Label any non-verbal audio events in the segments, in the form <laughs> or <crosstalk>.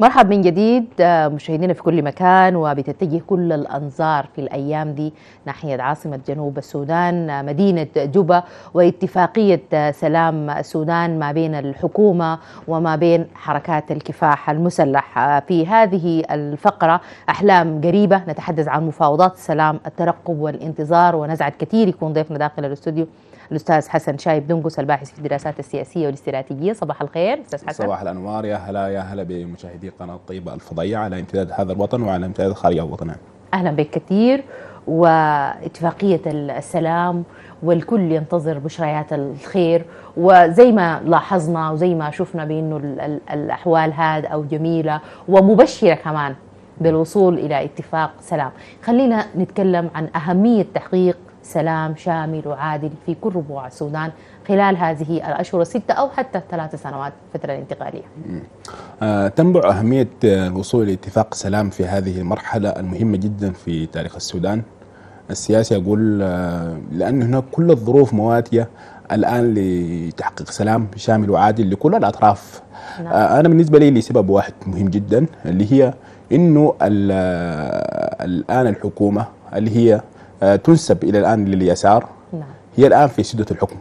مرحب من جديد آه، مشاهدينا في كل مكان وبتتجه كل الأنظار في الأيام دي ناحية عاصمة جنوب السودان آه، مدينة جوبا واتفاقية آه، سلام السودان ما بين الحكومة وما بين حركات الكفاح المسلح في هذه الفقرة أحلام قريبة نتحدث عن مفاوضات السلام الترقب والانتظار ونزعة كثير يكون ضيفنا داخل الاستوديو الاستاذ حسن شايب دنقس الباحث في الدراسات السياسيه والاستراتيجيه صباح الخير استاذ حسن صباح الانوار يا هلا يا هلا بمشاهدي قناه طيبه الفضائيه على امتداد هذا الوطن وعلى امتداد خارج الوطن اهلا بك كثير واتفاقيه السلام والكل ينتظر بشريات الخير وزي ما لاحظنا وزي ما شفنا بانه الاحوال هاد او جميله ومبشره كمان بالوصول الى اتفاق سلام خلينا نتكلم عن اهميه تحقيق سلام شامل وعادل في كل ربوع السودان خلال هذه الأشهر الستة أو حتى ثلاث سنوات الفترة الانتقالية آه تنبع أهمية الوصول آه، لاتفاق سلام في هذه المرحلة المهمة جدا في تاريخ السودان السياسي يقول آه لأن هناك كل الظروف مواتية الآن لتحقيق سلام شامل وعادل لكل الأطراف نعم. آه أنا بالنسبة لي لسبب واحد مهم جدا اللي هي أنه آه، الآن الحكومة اللي هي آه، تنسب إلى الآن لليسار نعم. هي الآن في سده الحكم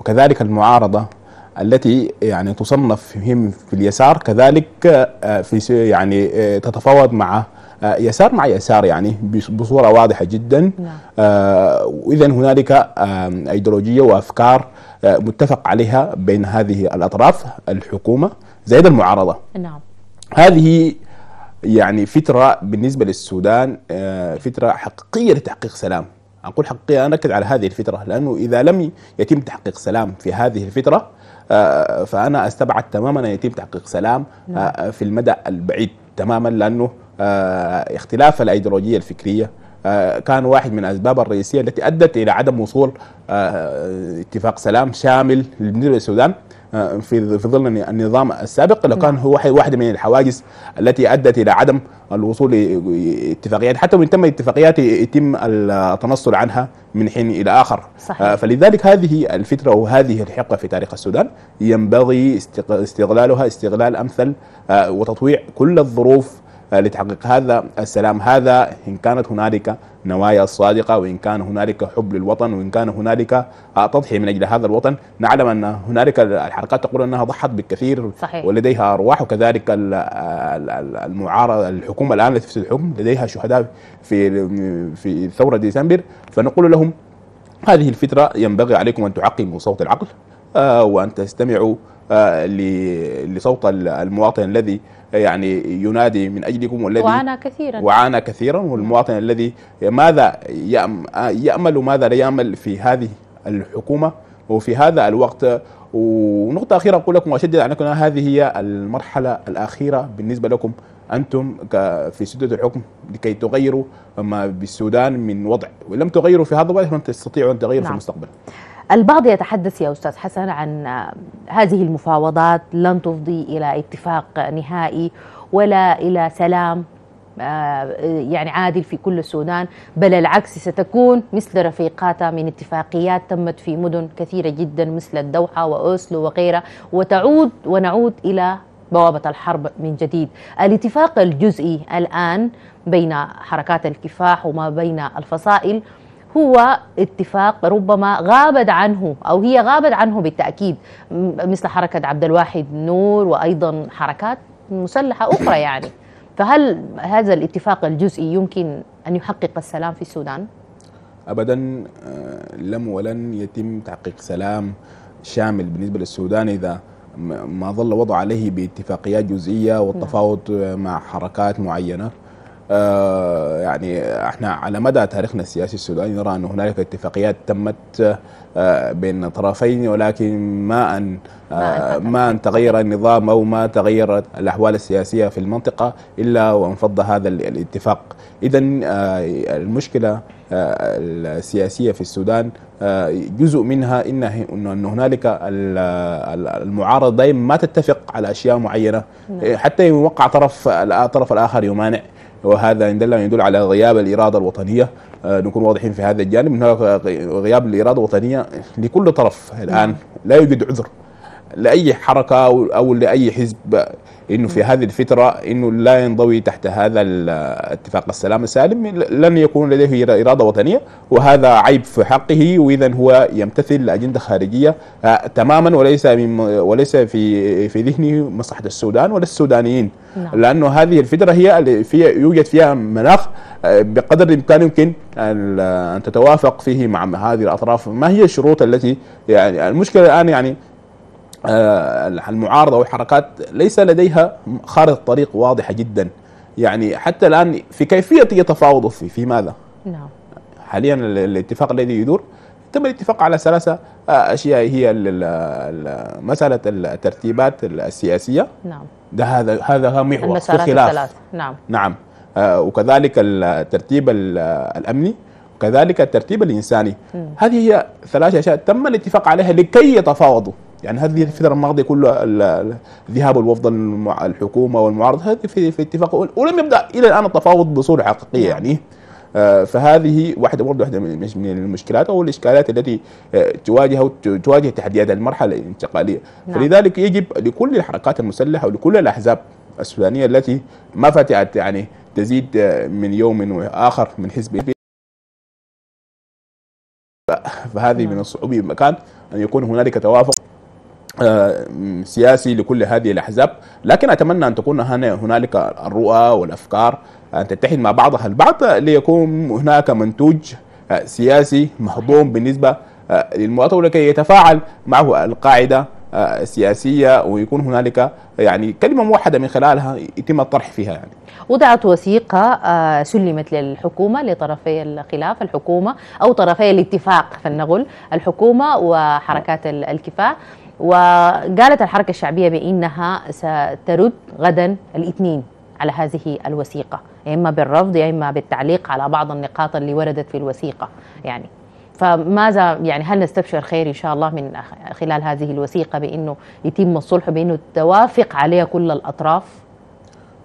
وكذلك المعارضة التي يعني تصنف هم في اليسار كذلك آه، في يعني آه، تتفاوض مع يسار مع يسار يعني بصوره واضحه جدا نعم. اذا هنالك ايديولوجيه وافكار متفق عليها بين هذه الاطراف الحكومه زائد المعارضه نعم هذه يعني فترة بالنسبة للسودان آه، فترة حقيقية لتحقيق سلام أقول حقيقية أنا أكد على هذه الفترة لأنه إذا لم يتم تحقيق سلام في هذه الفترة آه، فأنا أستبعد تماما أن يتم تحقيق سلام آه، نعم. في المدى البعيد تماما لأنه اختلاف الأيديولوجية الفكرية كان واحد من الأسباب الرئيسية التي أدت إلى عدم وصول اتفاق سلام شامل بالنسبة للسودان آه، في في ظل النظام السابق لكان هو واحد من الحواجز التي ادت الى عدم الوصول لاتفاقيات حتى وان تم اتفاقيات يتم التنصل عنها من حين الى اخر صحيح. آه، فلذلك هذه الفتره وهذه الحقه في تاريخ السودان ينبغي استغلالها استغلال امثل آه، وتطويع كل الظروف آه، لتحقيق هذا السلام هذا إن كانت هنالك نوايا صادقة وإن كان هنالك حب للوطن وإن كان هنالك آه، تضحية من أجل هذا الوطن نعلم أن هنالك الحركات تقول أنها ضحت بالكثير صحيح. ولديها أرواح وكذلك المعارضة الحكومة الآن التي تفسد الحكم لديها شهداء في في ثورة ديسمبر فنقول لهم هذه الفترة ينبغي عليكم أن تعقموا صوت العقل آه، وأن تستمعوا آه، لصوت المواطن الذي آه، يعني ينادي من اجلكم والذي وعانى كثيرا وعانى كثيرا والمواطن نعم. الذي ماذا آه، يامل وماذا لا يامل في هذه الحكومه وفي هذا الوقت ونقطة أخيرة أقول لكم وأشدد عليكم هذه هي المرحلة الأخيرة بالنسبة لكم أنتم في سدة الحكم لكي تغيروا ما بالسودان من وضع ولم تغيروا في هذا الوضع لن تستطيعوا أن تغيروا نعم. في المستقبل البعض يتحدث يا أستاذ حسن عن آه، هذه المفاوضات لن تفضي إلى اتفاق نهائي ولا إلى سلام آه، يعني عادل في كل السودان بل العكس ستكون مثل رفيقاتها من اتفاقيات تمت في مدن كثيرة جدا مثل الدوحة وأوسلو وغيرها وتعود ونعود إلى بوابة الحرب من جديد الاتفاق الجزئي الآن بين حركات الكفاح وما بين الفصائل هو اتفاق ربما غابت عنه او هي غابت عنه بالتاكيد مثل حركه عبد الواحد نور وايضا حركات مسلحه اخرى يعني فهل هذا الاتفاق الجزئي يمكن ان يحقق السلام في السودان؟ ابدا آه، لم ولن يتم تحقيق سلام شامل بالنسبه للسودان اذا ما ظل وضع عليه باتفاقيات جزئيه والتفاوض مع حركات معينه آه، يعني احنا على مدى تاريخنا السياسي السوداني نرى ان هنالك اتفاقيات تمت آه، بين طرفين ولكن ما ان آه، ما ان تغير النظام او ما تغيرت الاحوال السياسيه في المنطقه الا وانفض هذا الاتفاق اذا المشكله السياسيه في السودان جزء منها ان ان هنالك المعارضه دائما ما تتفق على اشياء معينه نعم. حتى يوقع طرف الطرف الاخر يمانع وهذا يدل يدل على غياب الاراده الوطنيه آه، نكون واضحين في هذا الجانب انه غياب الاراده الوطنيه لكل طرف الان لا يوجد عذر لاي حركه او, أو لاي حزب انه في هذه الفتره انه لا ينضوي تحت هذا الاتفاق السلام السالم لن يكون لديه اراده وطنيه وهذا عيب في حقه واذا هو يمتثل لاجنده خارجيه آه، تماما وليس من وليس في في ذهنه مصلحه السودان ولا السودانيين نعم. لانه هذه الفتره هي اللي فيها يوجد فيها مناخ آه، بقدر الامكان يمكن ان تتوافق فيه مع هذه الاطراف ما هي الشروط التي يعني المشكله الان يعني آه، المعارضه والحركات ليس لديها خارطه طريق واضحه جدا يعني حتى الان في كيفيه يتفاوضوا في في ماذا؟ نعم حاليا الاتفاق الذي يدور تم الاتفاق على ثلاثه اشياء هي مساله الترتيبات السياسيه نعم ده هذا هذا محور في خلاف نعم نعم آه، وكذلك الترتيب الامني وكذلك الترتيب الانساني م. هذه هي ثلاث اشياء تم الاتفاق عليها لكي يتفاوضوا يعني هذه الفتره الماضيه كلها الذهاب والوفد الحكومه والمعارضه هذه في, في اتفاق ولم يبدا الى الان التفاوض بصوره حقيقيه نعم. يعني آه، فهذه واحده برضه واحده من المشكلات او الاشكالات التي آه، تواجه تواجه تحديات المرحله الانتقاليه نعم. فلذلك يجب لكل الحركات المسلحه ولكل الاحزاب السودانيه التي ما فتحت يعني تزيد آه، من يوم واخر من حزب فهذه نعم. من الصعوبه بمكان ان يكون هنالك توافق آه، سياسي لكل هذه الاحزاب لكن اتمنى ان تكون هنالك الرؤى والافكار ان تتحد مع بعضها البعض ليكون هناك منتوج آه، سياسي مهضوم بالنسبه آه، للمواطن ولكي يتفاعل معه القاعده السياسيه ويكون هنالك يعني كلمه موحده من خلالها يتم الطرح فيها يعني وضعت وثيقة سلمت للحكومة لطرفي الخلاف الحكومة أو طرفي الاتفاق فلنقل الحكومة وحركات الكفاح وقالت الحركة الشعبية بأنها سترد غدا الاثنين على هذه الوثيقة يا إما بالرفض يا إما بالتعليق على بعض النقاط اللي وردت في الوثيقة يعني فماذا يعني هل نستبشر خير ان شاء الله من خلال هذه الوثيقه بانه يتم الصلح بانه توافق عليها كل الاطراف؟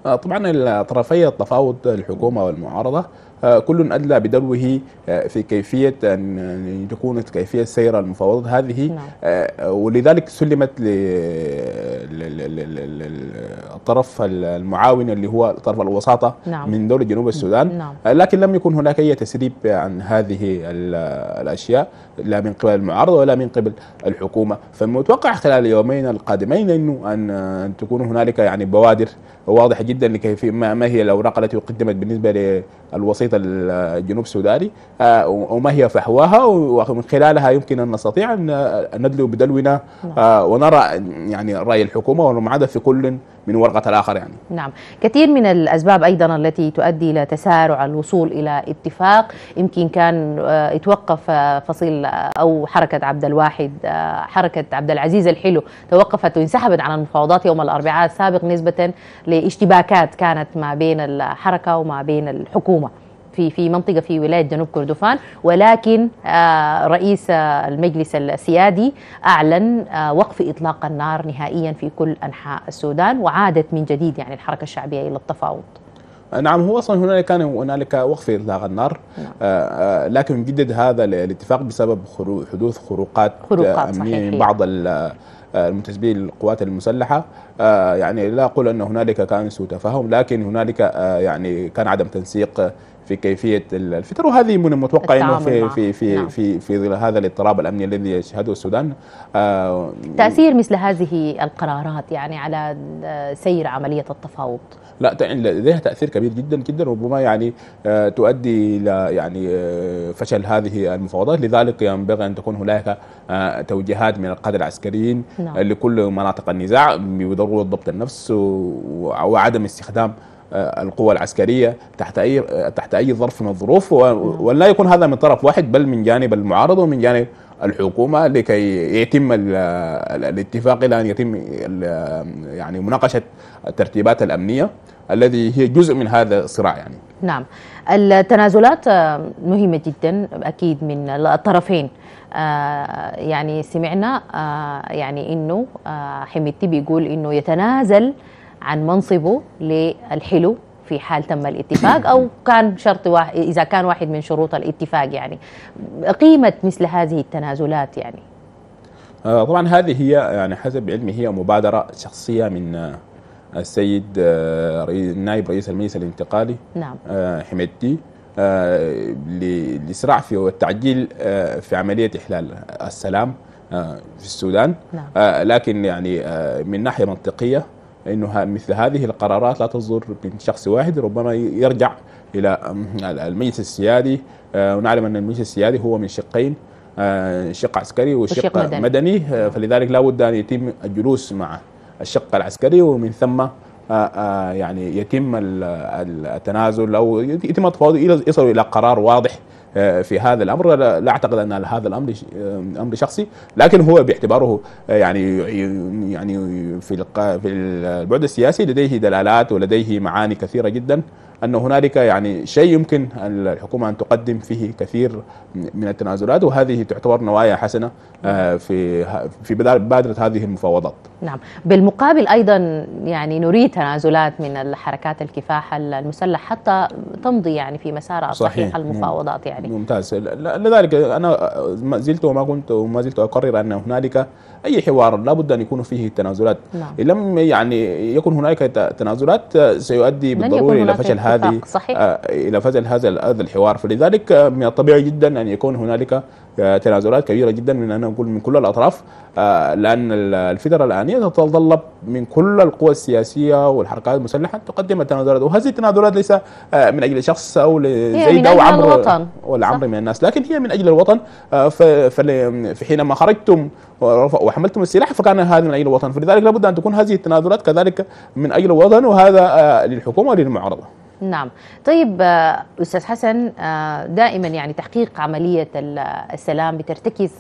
آه، طبعا الطرفيه التفاوض الحكومه والمعارضه آه، كل أدلى بدلوه آه، في كيفية أن تكون كيفية سير المفاوضات هذه نعم. آه، ولذلك سلمت للطرف المعاون اللي هو الطرف الوساطة نعم. من دولة جنوب السودان نعم. لكن لم يكن هناك أي تسريب عن هذه الأشياء لا من قبل المعارضة ولا من قبل الحكومة فمتوقع خلال اليومين القادمين أنه أن تكون هنالك يعني بوادر واضحة جدا لكيف ما هي الأوراق التي قدمت بالنسبة للوسيط الجنوب السوداني آه، وما هي فحواها ومن خلالها يمكن ان نستطيع ان ندلو بدلونا نعم. آه، ونرى يعني راي الحكومه عدا في كل من ورقه الاخر يعني. نعم، كثير من الاسباب ايضا التي تؤدي الى تسارع الوصول الى اتفاق، يمكن كان آه، يتوقف فصيل او حركه عبد الواحد حركه عبد العزيز الحلو توقفت وانسحبت عن المفاوضات يوم الاربعاء السابق نسبه لاشتباكات كانت ما بين الحركه وما بين الحكومه. في في منطقه في ولايه جنوب كردفان ولكن آه، رئيس آه، المجلس السيادي اعلن آه، وقف اطلاق النار نهائيا في كل انحاء السودان وعادت من جديد يعني الحركه الشعبيه الى التفاوض نعم هو اصلا هنالك كان هنالك وقف اطلاق النار نعم. آه، آه، لكن جدد هذا الاتفاق بسبب حدوث خروقات, خروقات امنيه من بعض آه، المنتسبين للقوات المسلحه يعني لا اقول ان هنالك كان سوء تفاهم لكن هنالك يعني كان عدم تنسيق في كيفيه الفتر وهذه من المتوقع انه في في في, نعم. في في ظل هذا الاضطراب الامني الذي يشهده السودان تاثير مثل هذه القرارات يعني على سير عمليه التفاوض لا لديها تاثير كبير جدا جدا ربما يعني آه، تؤدي الى يعني آه، فشل هذه المفاوضات لذلك ينبغي ان تكون هناك آه، توجيهات من القاده العسكريين نعم. لكل مناطق النزاع بضروره ضبط النفس وعدم استخدام القوى العسكريه تحت اي تحت اي ظرف من الظروف ولا نعم. يكون هذا من طرف واحد بل من جانب المعارضه ومن جانب الحكومه لكي يتم الاتفاق الى ان يتم يعني مناقشه الترتيبات الامنيه الذي هي جزء من هذا الصراع يعني نعم التنازلات آه، مهمه جدا اكيد من الطرفين آه، يعني سمعنا آه، يعني انه حميدتي بيقول انه يتنازل عن منصبه للحلو في حال تم الاتفاق أو كان شرط واحد إذا كان واحد من شروط الاتفاق يعني قيمة مثل هذه التنازلات يعني آه، طبعا هذه هي يعني حسب علمي هي مبادرة شخصية من آه، السيد آه، نائب رئيس المجلس الانتقالي نعم حميدتي للإسراع في والتعجيل في عملية إحلال السلام في السودان نعم. لكن يعني من ناحية منطقية انه مثل هذه القرارات لا تصدر من شخص واحد ربما يرجع الى المجلس السيادي آه، ونعلم ان المجلس السيادي هو من شقين آه، شق عسكري وشق, وشق مدني, مدني آه، نعم. فلذلك لا بد ان يتم الجلوس مع الشق العسكري ومن ثم يعني يتم التنازل او يتم التفاوض الى يصلوا الى قرار واضح آه، في هذا الامر لا اعتقد ان هذا الامر آه، امر شخصي لكن هو باعتباره آه، يعني يعني في في البعد السياسي لديه دلالات ولديه معاني كثيره جدا ان هنالك يعني شيء يمكن الحكومه ان تقدم فيه كثير من التنازلات وهذه تعتبر نوايا حسنه آه، في في بادره هذه المفاوضات. نعم، بالمقابل ايضا يعني نريد تنازلات من الحركات الكفاح المسلح حتى تمضي يعني في مسار صحيح المفاوضات يعني. ممتاز، لذلك انا ما زلت وما كنت وما زلت اقرر ان هنالك اي حوار لابد ان يكون فيه تنازلات. نعم. لم يعني يكن هنالك تنازلات سيؤدي بالضرورة الى فشل هذا هذه صحيح. آه، الى فشل هذا هذا الحوار فلذلك آه، من الطبيعي جدا ان يكون هنالك آه، تنازلات كبيره جدا من انا اقول من كل الاطراف لان الفتره الان يتطلب من كل القوى السياسيه والحركات المسلحه ان تقدم التنازلات وهذه التنازلات ليس من اجل شخص او لزيد او عمرو ولا عمرو من الناس لكن هي من اجل الوطن في حينما خرجتم وحملتم السلاح فكان هذا من اجل الوطن فلذلك لابد ان تكون هذه التنازلات كذلك من اجل الوطن وهذا للحكومه وللمعارضه نعم طيب آه، أستاذ حسن آه، دائما يعني تحقيق عملية السلام بترتكز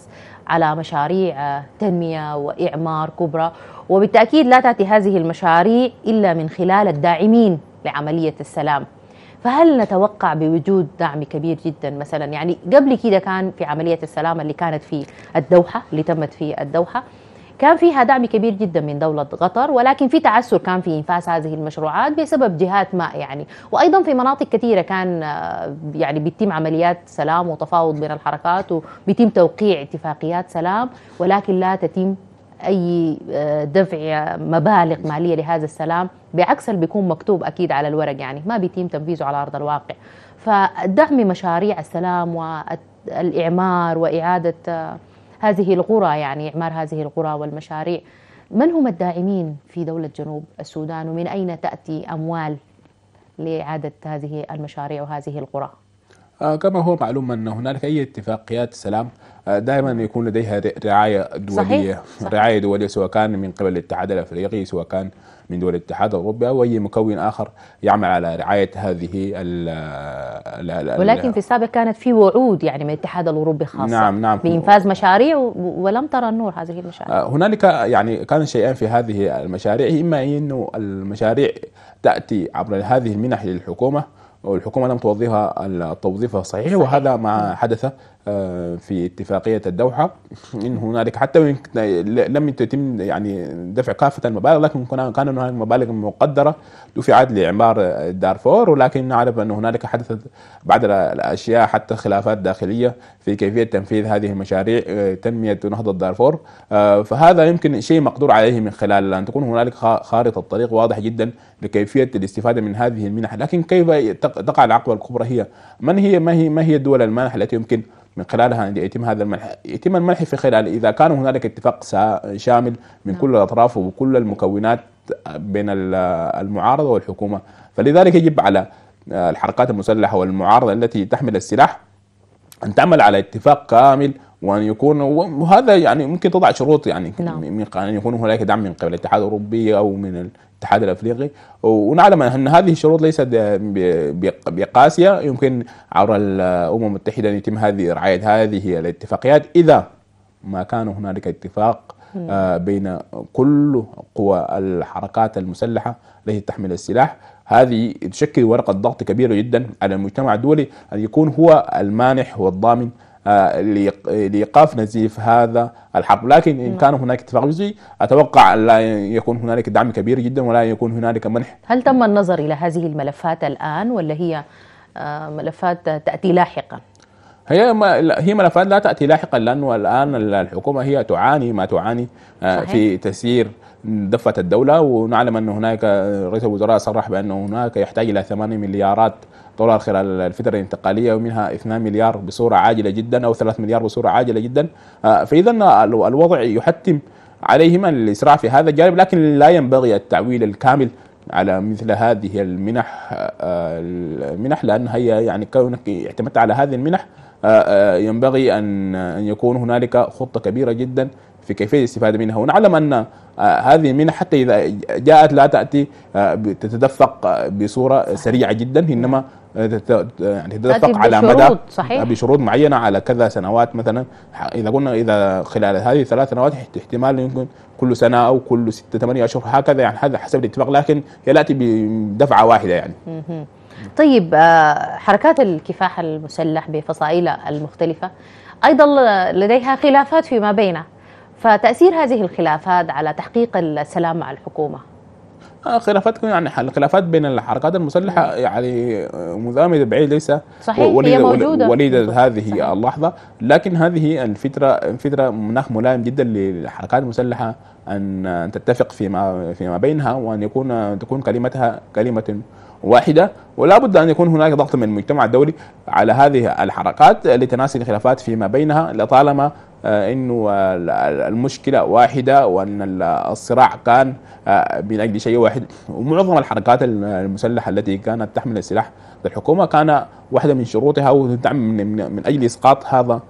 على مشاريع آه، تنمية وإعمار كبرى وبالتأكيد لا تأتي هذه المشاريع إلا من خلال الداعمين لعملية السلام فهل نتوقع بوجود دعم كبير جدا مثلا يعني قبل كده كان في عملية السلام اللي كانت في الدوحة اللي تمت في الدوحة كان فيها دعم كبير جدا من دولة قطر ولكن في تعسر كان في إنفاس هذه المشروعات بسبب جهات ما يعني وأيضا في مناطق كثيرة كان آه، يعني بيتم عمليات سلام وتفاوض بين الحركات وبيتم توقيع اتفاقيات سلام ولكن لا تتم اي آه، دفع مبالغ ماليه لهذا السلام بعكس اللي بيكون مكتوب اكيد على الورق يعني ما بيتم تنفيذه على ارض الواقع فدعم مشاريع السلام والاعمار واعاده آه، هذه القرى يعني إعمار هذه القرى والمشاريع من هم الداعمين في دولة جنوب السودان ومن أين تأتي أموال لإعادة هذه المشاريع وهذه القرى؟ آه، كما هو معلوم أن هنالك أي اتفاقيات سلام آه، دائما يكون لديها رعاية دولية <laughs> صحيح. رعاية دولية سواء كان من قبل الاتحاد الأفريقي سواء كان من دول الاتحاد الأوروبي أو أي مكون آخر يعمل على رعاية هذه ال الـ الـ ولكن في السابق كانت في وعود يعني من الاتحاد الأوروبي خاصة نعم نعم بإنفاذ مشاريع ولم ترى النور هذه المشاريع آه، هنالك يعني كان شيئان في هذه المشاريع إما أنه المشاريع تأتي عبر هذه المنح للحكومة والحكومه لم توظفها التوظيف الصحيح وهذا ما حدث آه، في اتفاقيه الدوحه ان هنالك حتى وان لم يتم يعني دفع كافه المبالغ لكن كان هناك مبالغ مقدره دفعت لاعمار دارفور ولكن نعرف ان هنالك حدثت بعض الاشياء حتى خلافات داخليه في كيفيه تنفيذ هذه المشاريع آه، تنميه نهضه دارفور آه، فهذا يمكن شيء مقدور عليه من خلال ان تكون هنالك خارطه طريق واضح جدا لكيفيه الاستفاده من هذه المنح لكن كيف تقع العقبه الكبرى هي من هي ما هي ما هي الدول المانحه التي يمكن من خلالها يتم هذا المنح يتم المنح في خلال يعني اذا كان هنالك اتفاق شامل من نعم. كل الاطراف وكل المكونات بين المعارضه والحكومه فلذلك يجب على آه، الحركات المسلحه والمعارضه التي تحمل السلاح ان تعمل على اتفاق كامل وان يكون وهذا يعني ممكن تضع شروط يعني نعم. من ان يكون هناك دعم من قبل الاتحاد الاوروبي او من الاتحاد الافريقي ونعلم ان هذه الشروط ليست بقاسيه يمكن عبر الامم المتحده ان يتم هذه رعايه هذه الاتفاقيات اذا ما كان هنالك اتفاق آه، بين كل قوى الحركات المسلحه التي تحمل السلاح هذه تشكل ورقه ضغط كبيره جدا على المجتمع الدولي ان يكون هو المانح والضامن آه، لايقاف نزيف هذا الحرب لكن ان نعم. كان هناك اتفاق جزئي اتوقع لا يكون هنالك دعم كبير جدا ولا يكون هنالك منح هل تم النظر الى هذه الملفات الان ولا هي آه، ملفات تاتي لاحقا؟ هي هي ملفات لا تاتي لاحقا لانه الان الحكومه هي تعاني ما تعاني آه، صحيح. في تسيير دفه الدوله ونعلم ان هناك رئيس الوزراء صرح بانه هناك يحتاج الى 8 مليارات دولار خلال الفترة الانتقالية ومنها 2 مليار بصورة عاجلة جدا أو 3 مليار بصورة عاجلة جدا آه، فإذا آه، الوضع يحتم عليهما الإسراع في هذا الجانب لكن لا ينبغي التعويل الكامل على مثل هذه المنح آه، المنح لأن هي يعني كونك اعتمدت على هذه المنح ينبغي أن يكون هنالك خطة كبيرة جدا في كيفية الاستفادة منها ونعلم أن هذه المنح حتى إذا جاءت لا تأتي تتدفق بصورة سريعة جدا إنما آه، يعني تتفق على مدى صحيح. آه، بشروط معينه على كذا سنوات مثلا اذا قلنا اذا خلال هذه الثلاث سنوات احتمال يمكن كل سنه او كل ستة ثمانية اشهر هكذا يعني هذا حسب الاتفاق لكن هي تاتي بدفعه واحده يعني. طيب آه، حركات الكفاح المسلح بفصائلها المختلفه ايضا لديها خلافات فيما بينها فتاثير هذه الخلافات على تحقيق السلام مع الحكومه آه، يعني خلافات يعني الخلافات بين الحركات المسلحه يعني آه، مزامده بعيد ليس صحيح وليد هي هذه صحيح. اللحظه لكن هذه الفتره فتره مناخ ملائم جدا للحركات المسلحه ان تتفق فيما فيما بينها وان يكون تكون كلمتها كلمه واحده ولا بد ان يكون هناك ضغط من المجتمع الدولي على هذه الحركات لتناسي الخلافات فيما بينها لطالما آه، انه المشكله واحده وان الصراع كان آه، من اجل شيء واحد ومعظم الحركات المسلحه التي كانت تحمل السلاح ضد الحكومه كان واحده من شروطها من اجل اسقاط هذا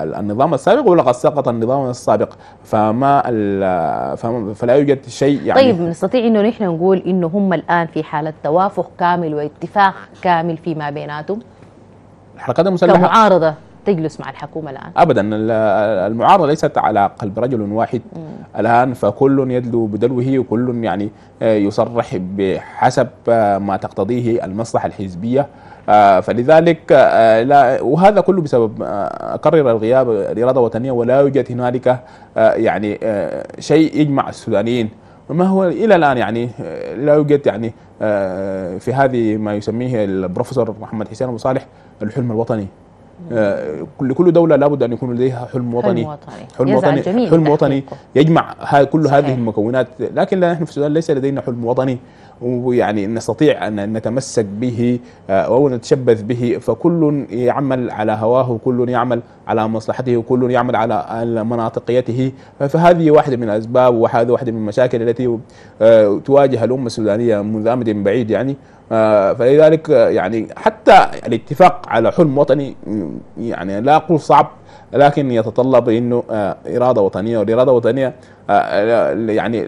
النظام السابق ولقد سقط النظام السابق فما فلا يوجد شيء يعني طيب نستطيع انه نحن نقول انه هم الان في حاله توافق كامل واتفاق كامل فيما بيناتهم الحركات المسلحه كمعارضه تجلس مع الحكومة الآن أبدا المعارضة ليست على قلب رجل واحد مم. الآن فكل يدلو بدلوه وكل يعني يصرح بحسب ما تقتضيه المصلحة الحزبية آه، فلذلك آه، لا وهذا كله بسبب آه، اكرر الغياب الاراده الوطنيه ولا يوجد هنالك يعني شيء يجمع السودانيين ما هو الى الان يعني لا يوجد يعني في هذه ما يسميه البروفيسور محمد حسين ابو صالح الحلم الوطني كل كل دوله لابد ان يكون لديها حلم وطني حلم وطني حلم وطني, حلم وطني يجمع كل هذه المكونات لكن لا نحن في السودان ليس لدينا حلم وطني ويعني نستطيع أن نتمسك به آه، أو نتشبث به فكل يعمل على هواه وكل يعمل على مصلحته وكل يعمل على مناطقيته فهذه واحدة من الأسباب وهذه واحدة من المشاكل التي آه، تواجه الأمة السودانية منذ أمد بعيد يعني آه، فلذلك يعني حتى الاتفاق على حلم وطني يعني لا أقول صعب لكن يتطلب انه آه، اراده وطنيه والاراده الوطنيه آه، يعني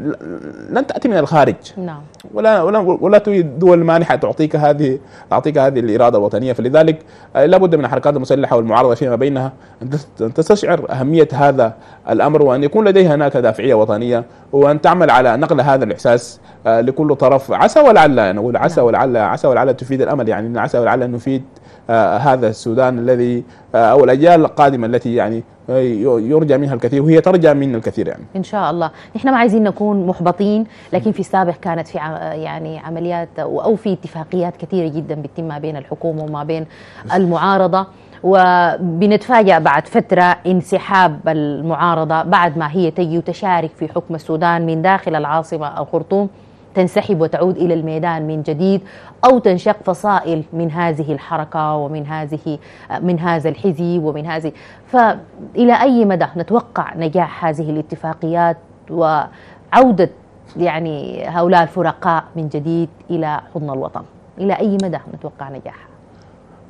لن تاتي من الخارج نعم ولا ولا ولا دول مانحه تعطيك هذه تعطيك هذه الاراده الوطنيه فلذلك آه، لابد من الحركات المسلحه والمعارضه فيما بينها ان تستشعر اهميه هذا الامر وان يكون لديها هناك دافعيه وطنيه وان تعمل على نقل هذا الاحساس لكل طرف عسى ولعل نقول عسى نعم. ولعل عسى ولعل تفيد الامل يعني عسى ولعل نفيد آه، هذا السودان الذي آه، او الاجيال القادمه التي يعني آه، يرجى منها الكثير وهي ترجى منا الكثير يعني ان شاء الله نحن ما عايزين نكون محبطين لكن في السابق كانت في يعني عمليات او في اتفاقيات كثيره جدا بتتم ما بين الحكومه وما بين المعارضه وبنتفاجأ بعد فترة انسحاب المعارضة بعد ما هي تجي وتشارك في حكم السودان من داخل العاصمة الخرطوم تنسحب وتعود الى الميدان من جديد او تنشق فصائل من هذه الحركه ومن هذه من هذا الحزب ومن هذه فالى اي مدى نتوقع نجاح هذه الاتفاقيات وعوده يعني هؤلاء الفرقاء من جديد الى حضن الوطن الى اي مدى نتوقع نجاحها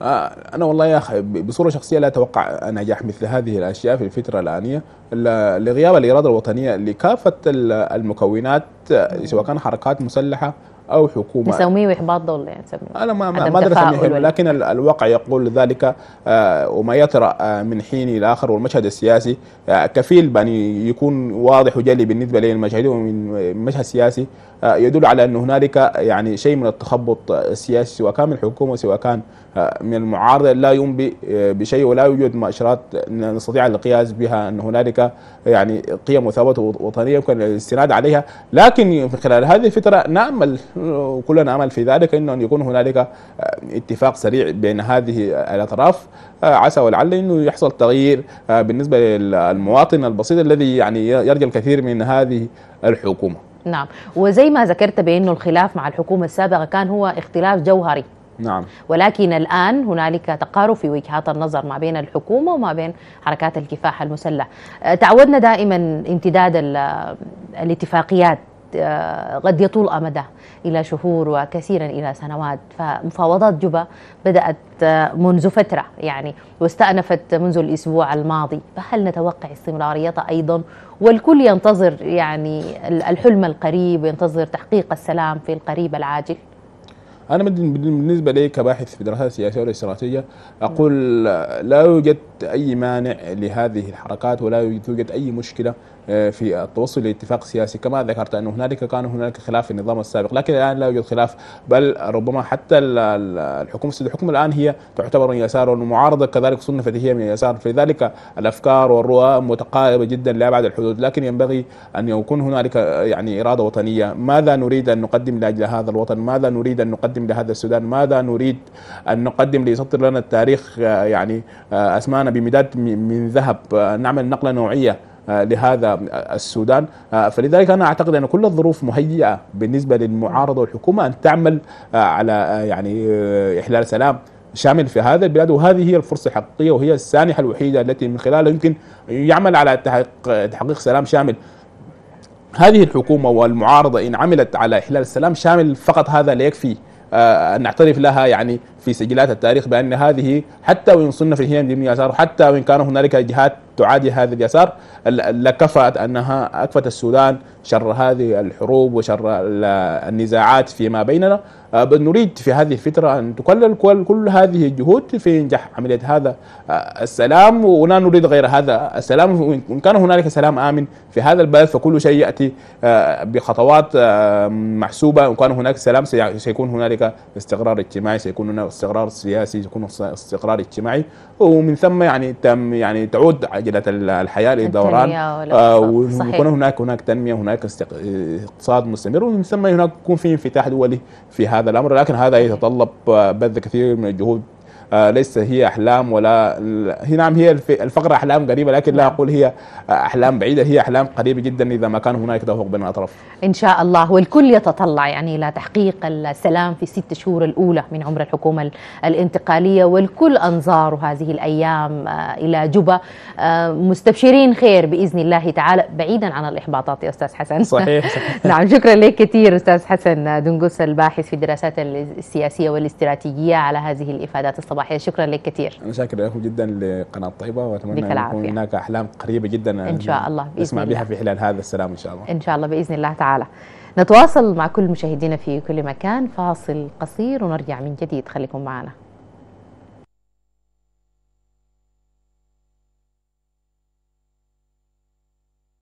آه، انا والله يا اخي بصوره شخصيه لا اتوقع نجاح مثل هذه الاشياء في الفتره الانيه لغياب الاراده الوطنيه لكافه المكونات آه، سواء كان حركات مسلحه او حكومه يعني نسميه احباط دوله يعني تسميه انا ما ما اسميه لكن الواقع يقول ذلك آه، وما يطرا من حين الى اخر والمشهد السياسي كفيل بان يكون واضح وجلي بالنسبه للمشاهدين من مشهد سياسي آه، يدل على أن هنالك آه، يعني شيء من التخبط السياسي آه، سواء كان من الحكومة سواء كان من المعارضة لا ينبئ بشيء ولا يوجد مؤشرات نستطيع القياس بها أن هنالك يعني قيم وثوابت وطنية يمكن الاستناد عليها لكن في خلال هذه الفترة نأمل كلنا أمل في ذلك أن يكون هنالك اتفاق سريع بين هذه الأطراف عسى ولعل أنه يحصل تغيير بالنسبة للمواطن البسيط الذي يعني يرجى الكثير من هذه الحكومه نعم وزي ما ذكرت بأنه الخلاف مع الحكومة السابقة كان هو اختلاف جوهري نعم ولكن الآن هنالك تقارب في وجهات النظر ما بين الحكومة وما بين حركات الكفاح المسلح أه، تعودنا دائما امتداد الاتفاقيات قد يطول أمدا إلى شهور وكثيرا إلى سنوات فمفاوضات جوبا بدأت منذ فترة يعني واستأنفت منذ الأسبوع الماضي فهل نتوقع استمراريتها أيضا والكل ينتظر يعني الحلم القريب وينتظر تحقيق السلام في القريب العاجل انا بالنسبه لي كباحث في دراسات سياسيه والاستراتيجية اقول لا يوجد اي مانع لهذه الحركات ولا يوجد اي مشكله آه، في التوصل لاتفاق سياسي كما ذكرت أن هنالك كان هنالك خلاف في النظام السابق لكن الآن لا يوجد خلاف بل ربما حتى الحكومة الحكومة الآن هي تعتبر من والمعارضة كذلك صنفت هي من اليسار فلذلك الأفكار والرؤى متقاربة جدا لأبعد الحدود لكن ينبغي أن يكون هنالك يعني إرادة وطنية ماذا نريد أن نقدم لأجل هذا الوطن ماذا نريد أن نقدم لهذا السودان ماذا نريد أن نقدم ليسطر لنا التاريخ آه، يعني آه، أسمانا بمداد من ذهب نعمل نقلة نوعية آه، لهذا آه، السودان آه، فلذلك انا اعتقد ان كل الظروف مهيئه بالنسبه للمعارضه والحكومه ان تعمل على يعني احلال سلام شامل في هذا البلاد وهذه هي الفرصه الحقيقيه وهي السانحه الوحيده التي من خلالها يمكن يعمل على تحقيق سلام شامل هذه الحكومه والمعارضه ان عملت على احلال السلام شامل فقط هذا لا يكفي أن نعترف لها يعني في سجلات التاريخ بأن هذه حتى وإن صنف هي من يسار حتى وإن كان هنالك جهات تعادي هذا اليسار لكفت انها اكفت السودان شر هذه الحروب وشر النزاعات فيما بيننا آه، بل نريد في هذه الفتره ان تكلل كل, كل هذه الجهود في نجاح عمليه هذا آه، السلام ولا نريد غير هذا السلام وان كان هنالك سلام امن في هذا البلد فكل شيء ياتي آه، بخطوات محسوبه وان كان هناك سلام سيكون هنالك استقرار اجتماعي سيكون هناك استقرار سياسي سيكون استقرار اجتماعي ومن ثم يعني تم يعني تعود عجله الحياه للدوران ويكون آه، هناك هناك تنميه هناك اقتصاد مستمر ومن ثم هناك يكون في انفتاح دولي في هذا الامر لكن هذا يتطلب آه، بذل كثير من الجهود آه، ليس هي أحلام ولا هي نعم هي الفقرة أحلام قريبة لكن لا نعم. أقول هي أحلام بعيدة هي أحلام قريبة جدا إذا ما كان هناك توافق بين الأطراف إن شاء الله والكل يتطلع يعني إلى تحقيق السلام في ست شهور الأولى من عمر الحكومة الانتقالية والكل أنظار هذه الأيام آه، إلى جوبا آه، مستبشرين خير بإذن الله تعالى بعيدا عن الإحباطات يا أستاذ حسن صحيح, صحيح. <laughs> نعم شكرا لك كثير أستاذ حسن دنقوس الباحث في الدراسات السياسية والاستراتيجية على هذه الإفادات الصباحية ضحيه شكرا لك كثير انا شاكر لكم جدا لقناه طيبه واتمنى ان يكون هناك احلام قريبه جدا ان شاء الله باذن نسمع بها في خلال هذا السلام ان شاء الله ان شاء الله باذن الله تعالى نتواصل مع كل مشاهدينا في كل مكان فاصل قصير ونرجع من جديد خليكم معنا